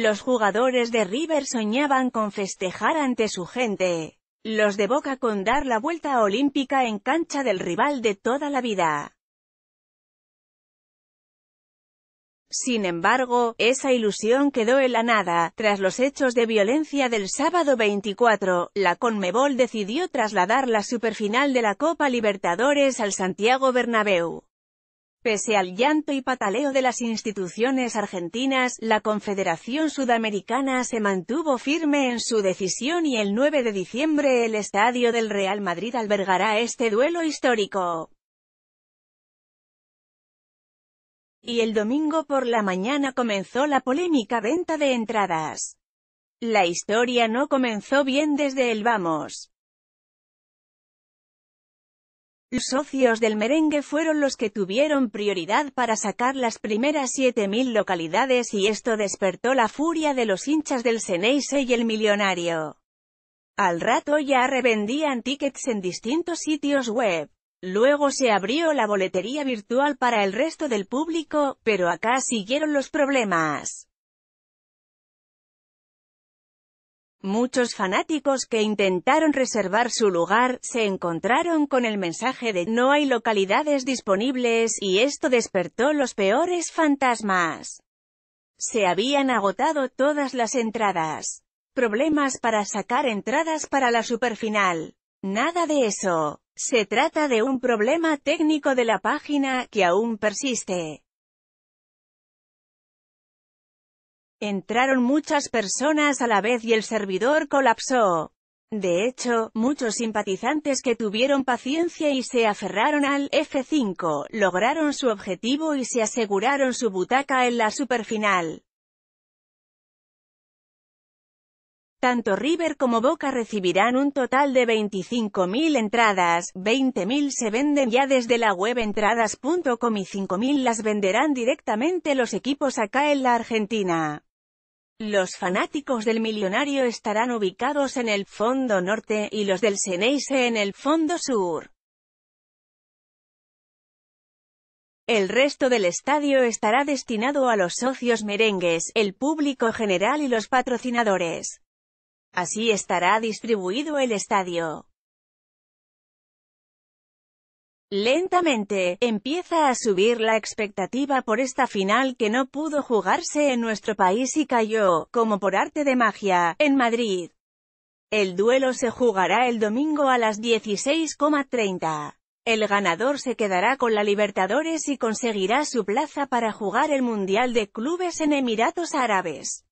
Los jugadores de River soñaban con festejar ante su gente. Los de Boca con dar la vuelta olímpica en cancha del rival de toda la vida. Sin embargo, esa ilusión quedó en la nada. Tras los hechos de violencia del sábado 24, la Conmebol decidió trasladar la superfinal de la Copa Libertadores al Santiago Bernabéu. Pese al llanto y pataleo de las instituciones argentinas, la Confederación Sudamericana se mantuvo firme en su decisión y el 9 de diciembre el estadio del Real Madrid albergará este duelo histórico. Y el domingo por la mañana comenzó la polémica venta de entradas. La historia no comenzó bien desde el vamos. Los socios del merengue fueron los que tuvieron prioridad para sacar las primeras 7.000 localidades y esto despertó la furia de los hinchas del Ceneice y el millonario. Al rato ya revendían tickets en distintos sitios web. Luego se abrió la boletería virtual para el resto del público, pero acá siguieron los problemas. Muchos fanáticos que intentaron reservar su lugar, se encontraron con el mensaje de «no hay localidades disponibles» y esto despertó los peores fantasmas. Se habían agotado todas las entradas. Problemas para sacar entradas para la superfinal. Nada de eso. Se trata de un problema técnico de la página, que aún persiste. Entraron muchas personas a la vez y el servidor colapsó. De hecho, muchos simpatizantes que tuvieron paciencia y se aferraron al F5, lograron su objetivo y se aseguraron su butaca en la superfinal. Tanto River como Boca recibirán un total de 25.000 entradas, 20.000 se venden ya desde la web entradas.com y 5.000 las venderán directamente los equipos acá en la Argentina. Los fanáticos del millonario estarán ubicados en el fondo norte, y los del Seneise en el fondo sur. El resto del estadio estará destinado a los socios merengues, el público general y los patrocinadores. Así estará distribuido el estadio. Lentamente, empieza a subir la expectativa por esta final que no pudo jugarse en nuestro país y cayó, como por arte de magia, en Madrid. El duelo se jugará el domingo a las 16.30. El ganador se quedará con la Libertadores y conseguirá su plaza para jugar el Mundial de Clubes en Emiratos Árabes.